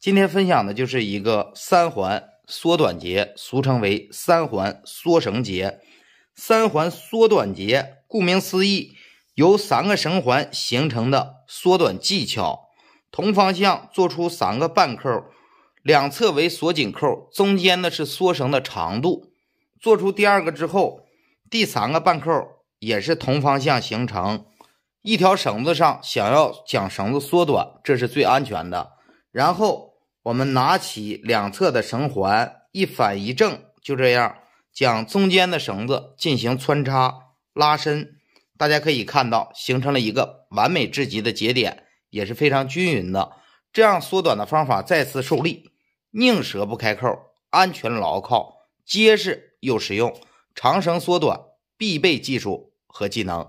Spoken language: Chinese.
今天分享的就是一个三环缩短节，俗称为三环缩绳节。三环缩短节，顾名思义，由三个绳环形成的缩短技巧。同方向做出三个半扣，两侧为锁紧扣，中间呢是缩绳的长度。做出第二个之后，第三个半扣也是同方向形成。一条绳子上想要将绳子缩短，这是最安全的。然后。我们拿起两侧的绳环，一反一正，就这样将中间的绳子进行穿插拉伸。大家可以看到，形成了一个完美至极的节点，也是非常均匀的。这样缩短的方法再次受力，宁折不开扣，安全牢靠，结实又实用。长绳缩短必备技术和技能。